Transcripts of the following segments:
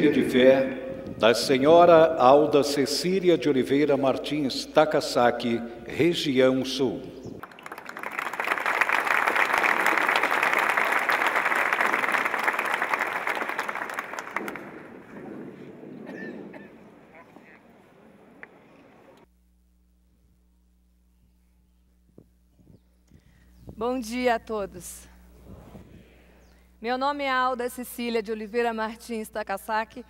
Vivência de Fé da senhora Alda Cecília de Oliveira Martins Takasaki, região Sul. Bom dia a todos. Meu nome é Alda Cecília de Oliveira Martins Takasaki,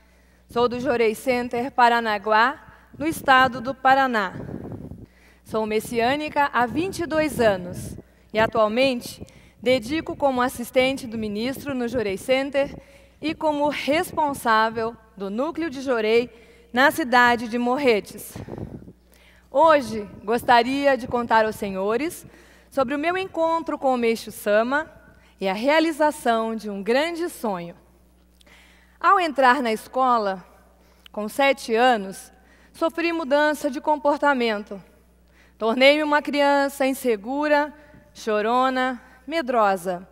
sou do Jorei Center, Paranaguá, no estado do Paraná. Sou messiânica há 22 anos e atualmente dedico como assistente do ministro no Jorei Center e como responsável do núcleo de Jorei na cidade de Morretes. Hoje gostaria de contar aos senhores sobre o meu encontro com o Meixo Sama e a realização de um grande sonho. Ao entrar na escola, com sete anos, sofri mudança de comportamento. Tornei-me uma criança insegura, chorona, medrosa.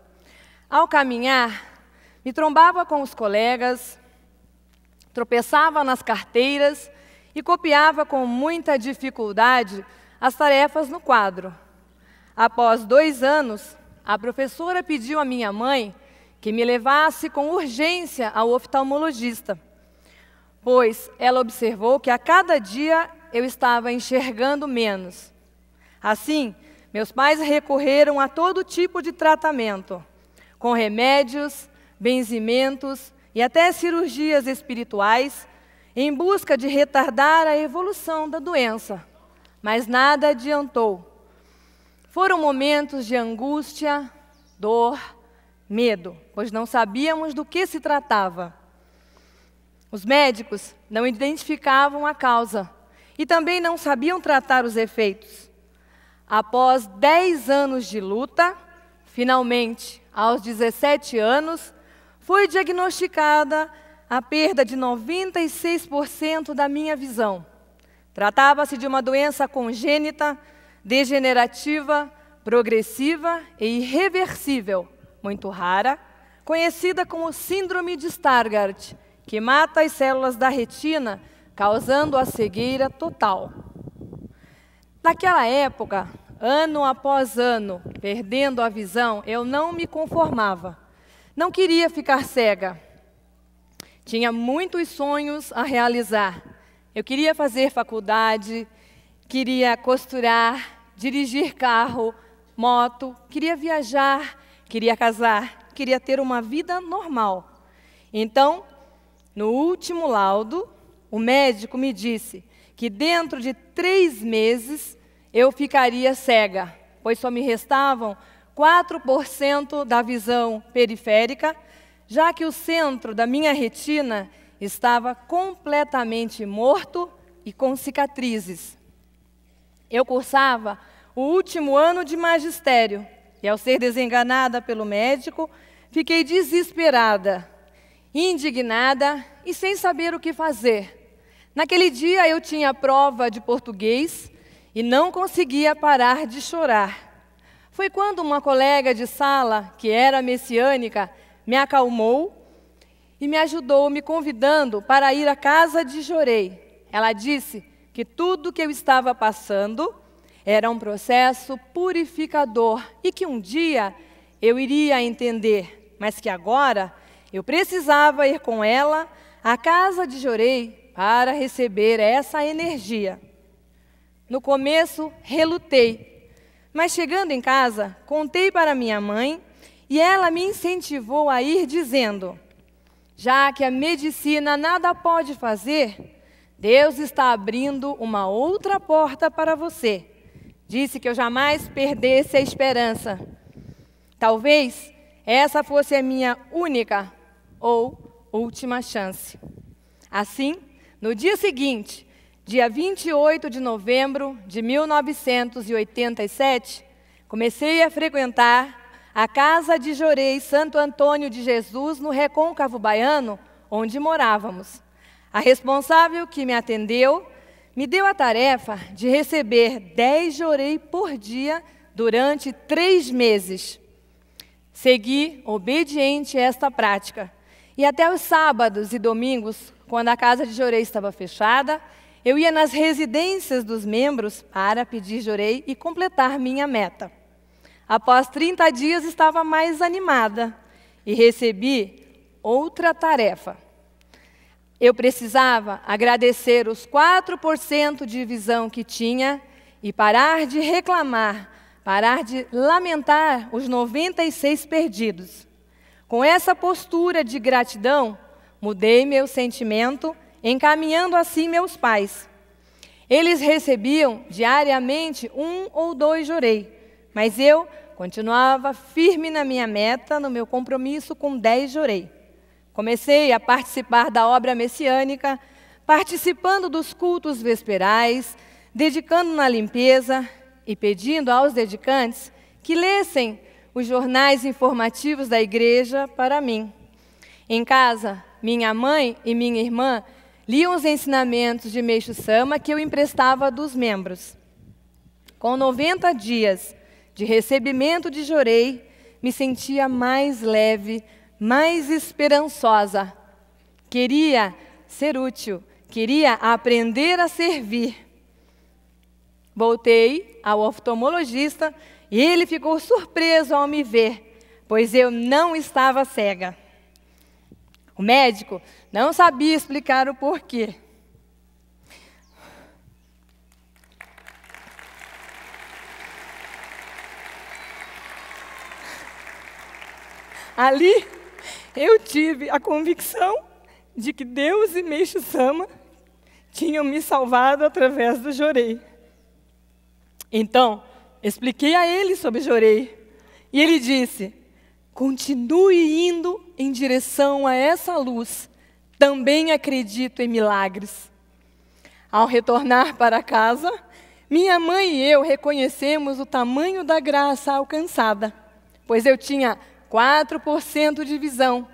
Ao caminhar, me trombava com os colegas, tropeçava nas carteiras e copiava com muita dificuldade as tarefas no quadro. Após dois anos, a professora pediu à minha mãe que me levasse com urgência ao oftalmologista, pois ela observou que a cada dia eu estava enxergando menos. Assim, meus pais recorreram a todo tipo de tratamento, com remédios, benzimentos e até cirurgias espirituais, em busca de retardar a evolução da doença. Mas nada adiantou. Foram momentos de angústia, dor, medo, pois não sabíamos do que se tratava. Os médicos não identificavam a causa e também não sabiam tratar os efeitos. Após 10 anos de luta, finalmente, aos 17 anos, foi diagnosticada a perda de 96% da minha visão. Tratava-se de uma doença congênita degenerativa, progressiva e irreversível, muito rara, conhecida como síndrome de Stargardt, que mata as células da retina, causando a cegueira total. Naquela época, ano após ano, perdendo a visão, eu não me conformava. Não queria ficar cega. Tinha muitos sonhos a realizar. Eu queria fazer faculdade, queria costurar, dirigir carro, moto, queria viajar, queria casar, queria ter uma vida normal. Então, no último laudo, o médico me disse que dentro de três meses eu ficaria cega, pois só me restavam 4% da visão periférica, já que o centro da minha retina estava completamente morto e com cicatrizes. Eu cursava o último ano de magistério e, ao ser desenganada pelo médico, fiquei desesperada, indignada e sem saber o que fazer. Naquele dia eu tinha prova de português e não conseguia parar de chorar. Foi quando uma colega de sala, que era messiânica, me acalmou e me ajudou, me convidando para ir à casa de Jorei. Ela disse que tudo que eu estava passando era um processo purificador e que um dia eu iria entender, mas que agora eu precisava ir com ela à casa de Jorei para receber essa energia. No começo, relutei, mas chegando em casa, contei para minha mãe e ela me incentivou a ir dizendo: já que a medicina nada pode fazer, Deus está abrindo uma outra porta para você. Disse que eu jamais perdesse a esperança. Talvez essa fosse a minha única ou última chance. Assim, no dia seguinte, dia 28 de novembro de 1987, comecei a frequentar a casa de Jorei Santo Antônio de Jesus no Recôncavo Baiano, onde morávamos. A responsável que me atendeu me deu a tarefa de receber 10 jorei por dia durante três meses. Segui obediente esta prática. E até os sábados e domingos, quando a casa de jorei estava fechada, eu ia nas residências dos membros para pedir jorei e completar minha meta. Após 30 dias, estava mais animada e recebi outra tarefa eu precisava agradecer os 4% de visão que tinha e parar de reclamar, parar de lamentar os 96 perdidos. Com essa postura de gratidão, mudei meu sentimento, encaminhando assim meus pais. Eles recebiam diariamente um ou dois jorei, mas eu continuava firme na minha meta, no meu compromisso com 10 jorei. Comecei a participar da obra messiânica, participando dos cultos vesperais, dedicando na limpeza e pedindo aos dedicantes que lessem os jornais informativos da igreja para mim. Em casa, minha mãe e minha irmã liam os ensinamentos de Meixo Sama que eu emprestava dos membros. Com 90 dias de recebimento de jorei, me sentia mais leve, mais esperançosa. Queria ser útil, queria aprender a servir. Voltei ao oftalmologista e ele ficou surpreso ao me ver, pois eu não estava cega. O médico não sabia explicar o porquê. Ali eu tive a convicção de que Deus e Meixo Sama tinham me salvado através do Jorei. Então, expliquei a ele sobre Jorei. E ele disse: continue indo em direção a essa luz. Também acredito em milagres. Ao retornar para casa, minha mãe e eu reconhecemos o tamanho da graça alcançada, pois eu tinha 4% de visão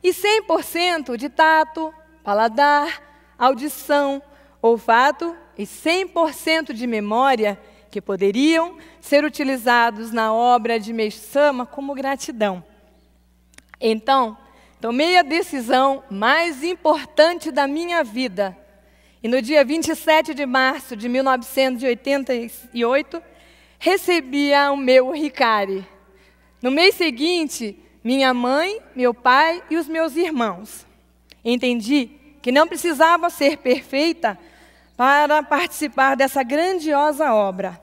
e 100% de tato, paladar, audição, olfato e 100% de memória que poderiam ser utilizados na obra de Meisama como gratidão. Então, tomei a decisão mais importante da minha vida. E no dia 27 de março de 1988, recebia o meu Ricari. No mês seguinte, minha mãe, meu pai e os meus irmãos. Entendi que não precisava ser perfeita para participar dessa grandiosa obra.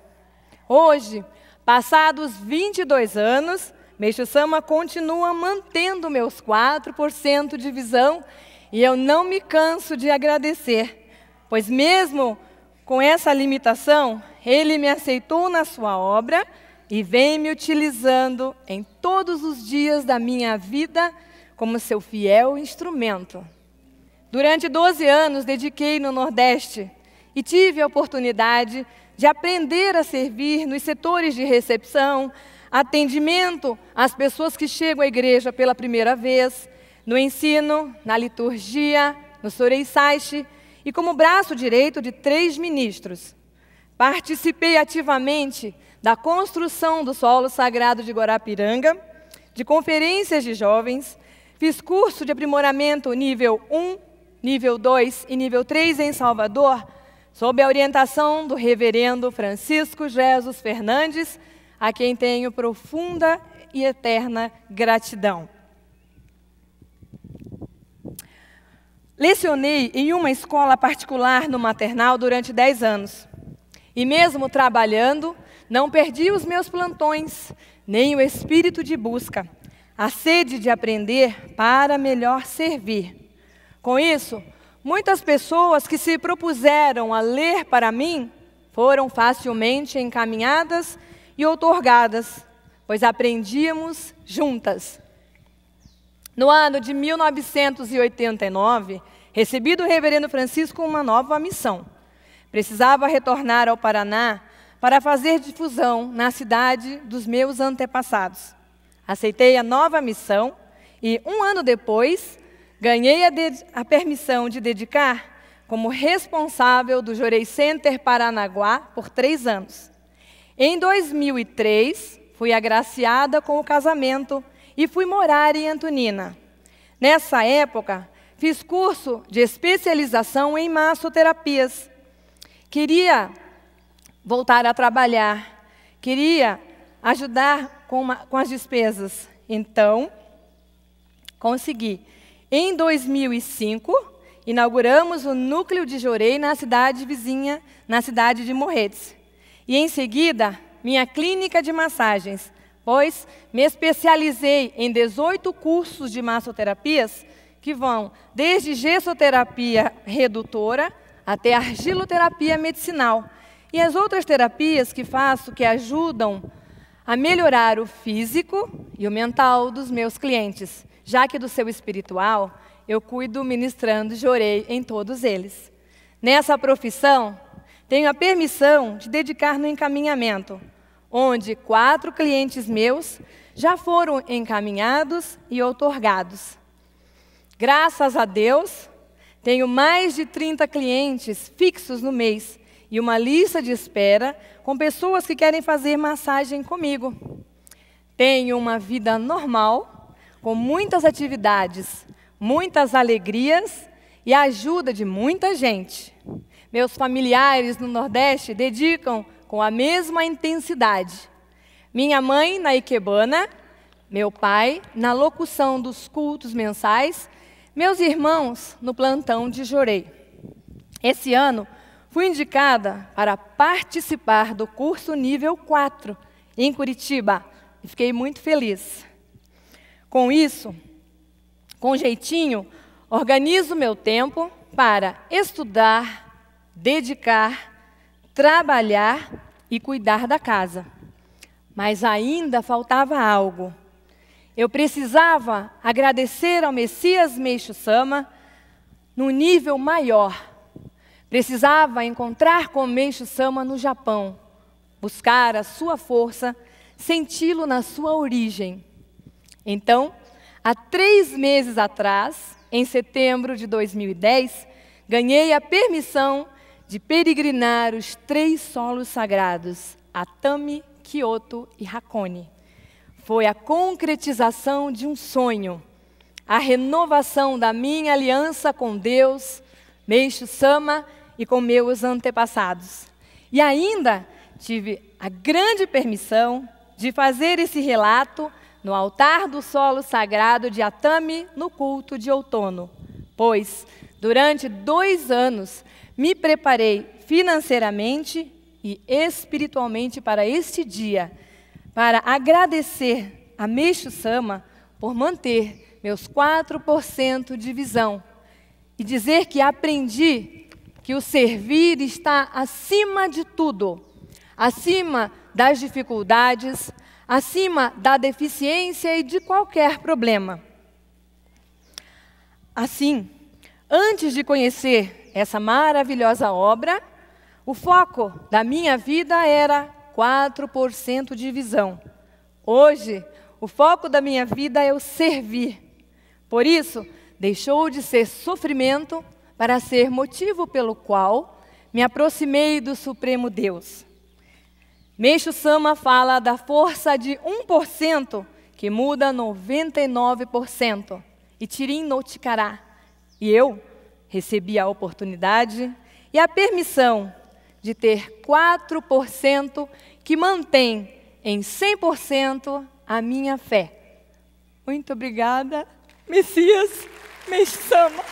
Hoje, passados 22 anos, Meixo Sama continua mantendo meus 4% de visão e eu não me canso de agradecer, pois mesmo com essa limitação, ele me aceitou na sua obra e vem me utilizando em todos os dias da minha vida como seu fiel instrumento. Durante 12 anos dediquei no Nordeste e tive a oportunidade de aprender a servir nos setores de recepção, atendimento às pessoas que chegam à igreja pela primeira vez, no ensino, na liturgia, no Sorei e como braço direito de três ministros. Participei ativamente da construção do solo sagrado de Guarapiranga, de conferências de jovens, fiz curso de aprimoramento nível 1, nível 2 e nível 3 em Salvador, sob a orientação do reverendo Francisco Jesus Fernandes, a quem tenho profunda e eterna gratidão. Lecionei em uma escola particular no maternal durante 10 anos. E mesmo trabalhando, não perdi os meus plantões, nem o espírito de busca, a sede de aprender para melhor servir. Com isso, muitas pessoas que se propuseram a ler para mim foram facilmente encaminhadas e outorgadas, pois aprendíamos juntas. No ano de 1989, recebi do reverendo Francisco uma nova missão. Precisava retornar ao Paraná para fazer difusão na cidade dos meus antepassados. Aceitei a nova missão e, um ano depois, ganhei a, a permissão de dedicar como responsável do Jorei Center Paranaguá por três anos. Em 2003, fui agraciada com o casamento e fui morar em Antonina. Nessa época, fiz curso de especialização em massoterapias. Queria voltar a trabalhar, queria ajudar com, uma, com as despesas. Então, consegui. Em 2005, inauguramos o núcleo de Jorei na cidade vizinha, na cidade de Morretes. E em seguida, minha clínica de massagens, pois me especializei em 18 cursos de massoterapias que vão desde gessoterapia redutora até argiloterapia medicinal e as outras terapias que faço que ajudam a melhorar o físico e o mental dos meus clientes, já que do seu espiritual eu cuido ministrando e orei em todos eles. Nessa profissão, tenho a permissão de dedicar no encaminhamento, onde quatro clientes meus já foram encaminhados e outorgados. Graças a Deus, tenho mais de 30 clientes fixos no mês e uma lista de espera com pessoas que querem fazer massagem comigo. Tenho uma vida normal, com muitas atividades, muitas alegrias e a ajuda de muita gente. Meus familiares no Nordeste dedicam com a mesma intensidade. Minha mãe na Ikebana, meu pai na locução dos cultos mensais, meus irmãos no plantão de Jorei. Esse ano, Fui indicada para participar do curso nível 4 em Curitiba e fiquei muito feliz. Com isso, com jeitinho, organizo meu tempo para estudar, dedicar, trabalhar e cuidar da casa. Mas ainda faltava algo. Eu precisava agradecer ao Messias Meixo Sama no nível maior Precisava encontrar com Meishu Sama no Japão, buscar a sua força, senti-lo na sua origem. Então, há três meses atrás, em setembro de 2010, ganhei a permissão de peregrinar os três solos sagrados, Atami, Kyoto e Hakone. Foi a concretização de um sonho, a renovação da minha aliança com Deus, Meixo Sama e com meus antepassados. E ainda tive a grande permissão de fazer esse relato no altar do solo sagrado de Atami no culto de outono, pois durante dois anos me preparei financeiramente e espiritualmente para este dia, para agradecer a Meixo Sama por manter meus 4% de visão e dizer que aprendi que o servir está acima de tudo, acima das dificuldades, acima da deficiência e de qualquer problema. Assim, antes de conhecer essa maravilhosa obra, o foco da minha vida era 4% de visão. Hoje, o foco da minha vida é o servir. Por isso, deixou de ser sofrimento para ser motivo pelo qual me aproximei do Supremo Deus. Meixo Sama fala da força de 1% que muda 99%. E Tirim noticará. E eu recebi a oportunidade e a permissão de ter 4% que mantém em 100% a minha fé. Muito obrigada, Messias Meixo Sama.